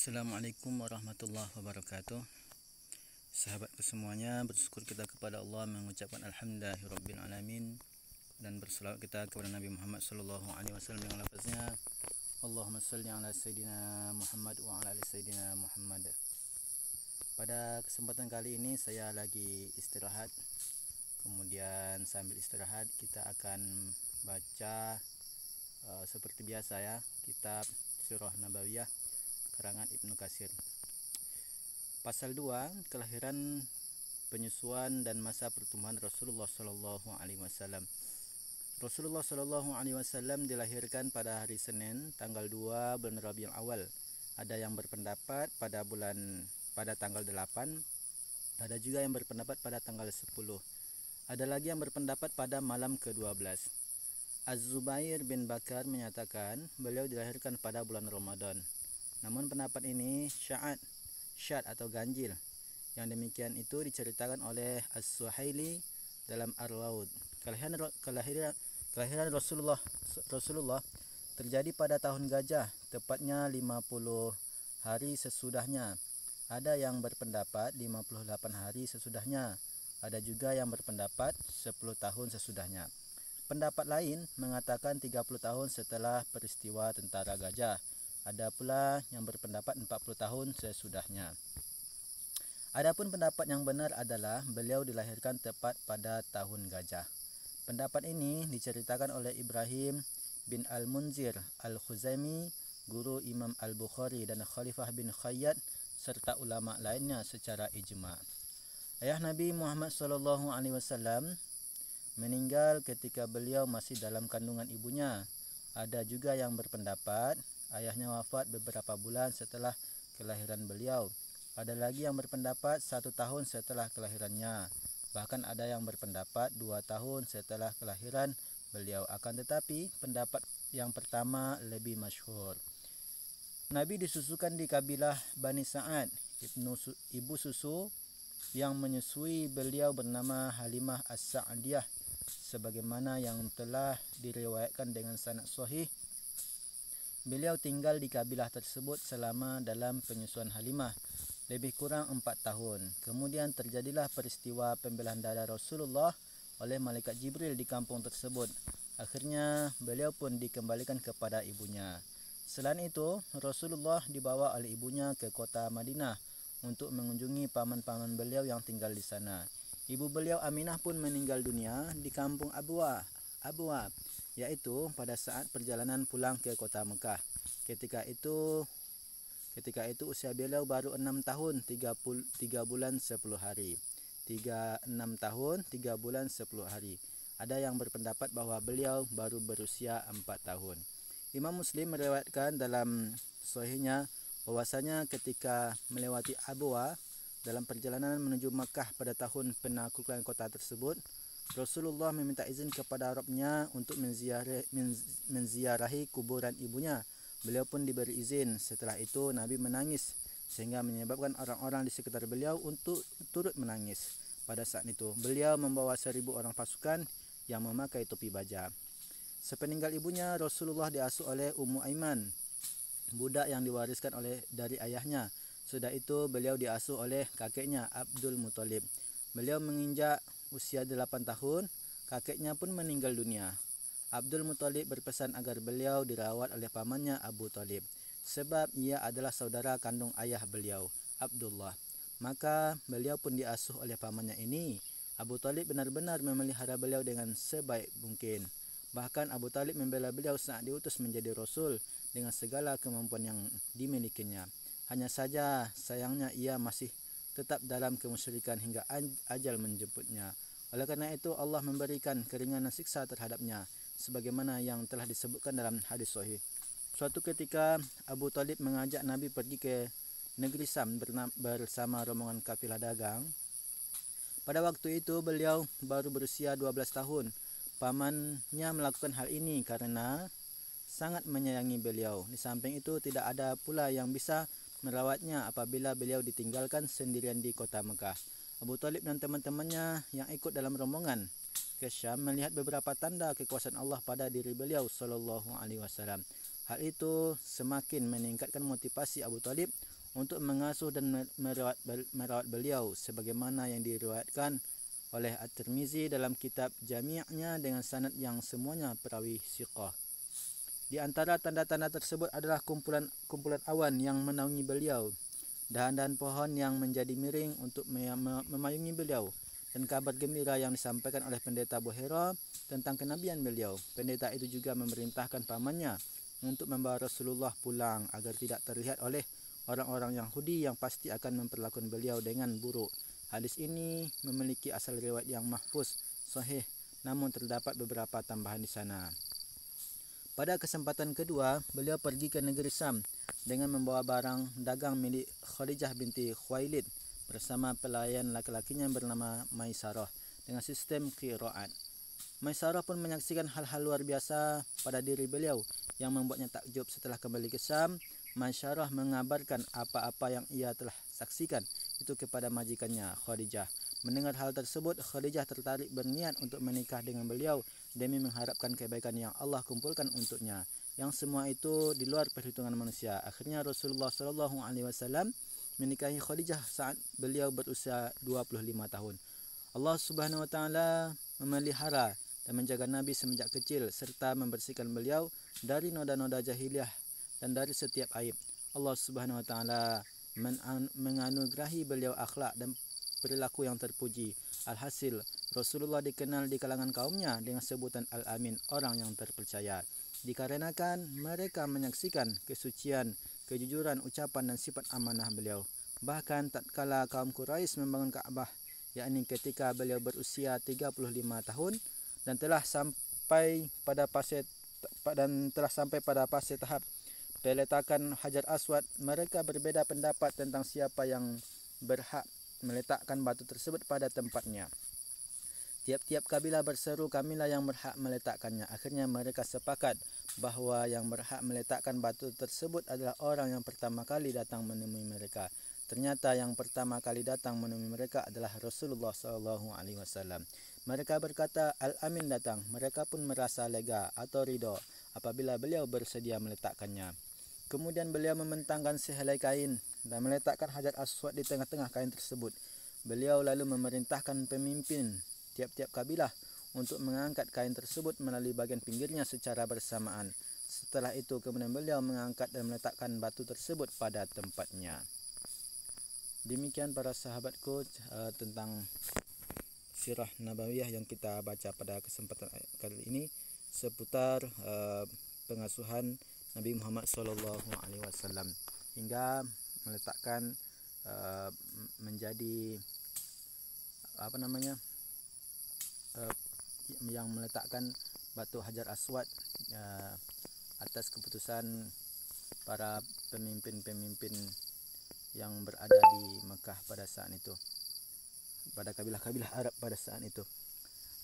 Assalamualaikum warahmatullahi wabarakatuh Sahabat kesemuanya bersyukur kita kepada Allah mengucapkan Alhamdulillahirrabbilalamin dan bersalawat kita kepada Nabi Muhammad sallallahu alaihi wasallam yang lafaznya Allahumma salli ala sayidina Muhammad wa ala ali sayidina Muhammad. Pada kesempatan kali ini saya lagi istirahat. Kemudian sambil istirahat kita akan baca uh, seperti biasa ya kitab Surah Nabawiyah karangan Ibnu Kasir. Pasal 2, kelahiran penyusuan dan masa pertumbuhan Rasulullah SAW. Rasulullah SAW dilahirkan pada hari Senin tanggal 2 bulan Rabi' Rabiul Awal. Ada yang berpendapat pada bulan pada tanggal 8, ada juga yang berpendapat pada tanggal 10. Ada lagi yang berpendapat pada malam ke-12. Az-Zubair bin Bakar menyatakan beliau dilahirkan pada bulan Ramadan Namun pendapat ini syad, syad atau ganjil. Yang demikian itu diceritakan oleh As-Suhaili dalam Ar-Laud. Kelahiran, kelahiran, kelahiran Rasulullah Rasulullah terjadi pada tahun gajah, tepatnya 50 hari sesudahnya. Ada yang berpendapat 58 hari sesudahnya. Ada juga yang berpendapat 10 tahun sesudahnya. Pendapat lain mengatakan 30 tahun setelah peristiwa tentara gajah. Ada pula yang berpendapat 40 tahun sesudahnya. Adapun pendapat yang benar adalah beliau dilahirkan tepat pada tahun gajah. Pendapat ini diceritakan oleh Ibrahim bin Al-Munzir Al-Khuzaimi, guru Imam Al-Bukhari dan Khalifah bin Khayyat serta ulama lainnya secara ijma. Ayah Nabi Muhammad sallallahu alaihi wasallam meninggal ketika beliau masih dalam kandungan ibunya. Ada juga yang berpendapat Ayahnya wafat beberapa bulan setelah kelahiran beliau. Ada lagi yang berpendapat satu tahun setelah kelahirannya. Bahkan ada yang berpendapat dua tahun setelah kelahiran beliau. Akan tetapi pendapat yang pertama lebih masyhur. Nabi disusukan di kabilah Bani Sa'ad. Ibu susu yang menyusui beliau bernama Halimah As-Sa'adiyah. Sebagaimana yang telah diriwayatkan dengan sanad sahih Beliau tinggal di kabilah tersebut selama dalam penyusuan Halimah lebih kurang 4 tahun. Kemudian terjadilah peristiwa pembelahan darah Rasulullah oleh malaikat Jibril di kampung tersebut. Akhirnya beliau pun dikembalikan kepada ibunya. Selain itu, Rasulullah dibawa oleh ibunya ke kota Madinah untuk mengunjungi paman-paman beliau yang tinggal di sana. Ibu beliau Aminah pun meninggal dunia di kampung Abwa. Abwa yaitu pada saat perjalanan pulang ke kota Mekah. Ketika itu ketika itu usia beliau baru 6 tahun 30 3 bulan 10 hari. 3 6 tahun 3 bulan 10 hari. Ada yang berpendapat bahawa beliau baru berusia 4 tahun. Imam Muslim meriwayatkan dalam sahihnya bahwasanya ketika melewati Abwa dalam perjalanan menuju Mekah pada tahun penaklukan kota tersebut, Rasulullah meminta izin kepada Arabnya untuk menziarahi, kuburan ibunya. Beliau pun diberi izin. Setelah itu Nabi menangis sehingga menyebabkan orang-orang di sekitar beliau untuk turut menangis. Pada saat itu beliau membawa seribu orang pasukan yang memakai topi baja. Sepeninggal ibunya Rasulullah diasuh oleh Ummu Aiman, budak yang diwariskan oleh dari ayahnya. Sudah itu beliau diasuh oleh kakeknya Abdul Muthalib. Beliau menginjak usia 8 tahun, kakeknya pun meninggal dunia. Abdul Muttalib berpesan agar beliau dirawat oleh pamannya Abu Talib sebab ia adalah saudara kandung ayah beliau, Abdullah. Maka beliau pun diasuh oleh pamannya ini. Abu Talib benar-benar memelihara beliau dengan sebaik mungkin. Bahkan Abu Talib membela beliau saat diutus menjadi Rasul dengan segala kemampuan yang dimilikinya. Hanya saja sayangnya ia masih tetap dalam kemusyrikan hingga ajal menjemputnya. Oleh kerana itu Allah memberikan keringanan siksa terhadapnya sebagaimana yang telah disebutkan dalam hadis sahih. Suatu ketika Abu Talib mengajak Nabi pergi ke negeri Sam bersama rombongan kafilah dagang. Pada waktu itu beliau baru berusia 12 tahun. Pamannya melakukan hal ini karena sangat menyayangi beliau. Di samping itu tidak ada pula yang bisa menyebabkan merawatnya apabila beliau ditinggalkan sendirian di kota Mekah. Abu Talib dan teman-temannya yang ikut dalam rombongan ke Syam melihat beberapa tanda kekuasaan Allah pada diri beliau sallallahu alaihi wasallam. Hal itu semakin meningkatkan motivasi Abu Talib untuk mengasuh dan merawat, merawat beliau sebagaimana yang diriwayatkan oleh At-Tirmizi dalam kitab Jami'nya dengan sanad yang semuanya perawi siqah. Di antara tanda-tanda tersebut adalah kumpulan-kumpulan awan yang menaungi beliau, dahan-dahan pohon yang menjadi miring untuk memayungi beliau, dan kabar gembira yang disampaikan oleh pendeta Bohero tentang kenabian beliau. Pendeta itu juga memerintahkan pamannya untuk membawa Rasulullah pulang agar tidak terlihat oleh orang-orang yang Yahudi yang pasti akan memperlakukan beliau dengan buruk. Hadis ini memiliki asal riwayat yang mahfuz, sahih, namun terdapat beberapa tambahan di sana. Pada kesempatan kedua, beliau pergi ke negeri Sam dengan membawa barang dagang milik Khadijah binti Khuailid bersama pelayan laki-lakinya yang bernama Maisarah dengan sistem kiraat. Maisarah pun menyaksikan hal-hal luar biasa pada diri beliau yang membuatnya takjub setelah kembali ke Sam. Maisarah mengabarkan apa-apa yang ia telah saksikan itu kepada majikannya Khadijah. Mendengar hal tersebut, Khadijah tertarik berniat untuk menikah dengan beliau demi mengharapkan kebaikan yang Allah kumpulkan untuknya yang semua itu di luar perhitungan manusia akhirnya Rasulullah sallallahu alaihi wasallam menikahi Khadijah saat beliau berusia 25 tahun Allah Subhanahu wa taala memelihara dan menjaga Nabi semenjak kecil serta membersihkan beliau dari noda-noda jahiliah dan dari setiap aib Allah Subhanahu wa taala menganugerahi beliau akhlak dan perilaku yang terpuji alhasil Rasulullah dikenal di kalangan kaumnya dengan sebutan Al-Amin, orang yang terpercaya. Dikarenakan mereka menyaksikan kesucian, kejujuran ucapan dan sifat amanah beliau. Bahkan tak tatkala kaum Quraisy membangun Kaabah, yakni ketika beliau berusia 35 tahun dan telah sampai pada fase dan telah sampai pada fase tahap peletakan Hajar Aswad, mereka berbeda pendapat tentang siapa yang berhak meletakkan batu tersebut pada tempatnya. Tiap-tiap kabilah berseru kamilah yang berhak meletakkannya. Akhirnya mereka sepakat bahawa yang berhak meletakkan batu tersebut adalah orang yang pertama kali datang menemui mereka. Ternyata yang pertama kali datang menemui mereka adalah Rasulullah sallallahu alaihi wasallam. Mereka berkata al-amin datang. Mereka pun merasa lega atau ridho apabila beliau bersedia meletakkannya. Kemudian beliau membentangkan sehelai kain dan meletakkan hajat aswad di tengah-tengah kain tersebut. Beliau lalu memerintahkan pemimpin tiap-tiap kabilah untuk mengangkat kain tersebut melalui bagian pinggirnya secara bersamaan. Setelah itu kemudian beliau mengangkat dan meletakkan batu tersebut pada tempatnya. Demikian para sahabatku eh, tentang sirah nabawiyah yang kita baca pada kesempatan kali ini seputar eh, pengasuhan Nabi Muhammad sallallahu alaihi wasallam hingga meletakkan eh, menjadi apa namanya? uh, yang meletakkan batu hajar aswad uh, atas keputusan para pemimpin-pemimpin yang berada di Mekah pada saat itu pada kabilah-kabilah Arab pada saat itu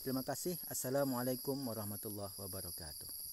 terima kasih assalamualaikum warahmatullahi wabarakatuh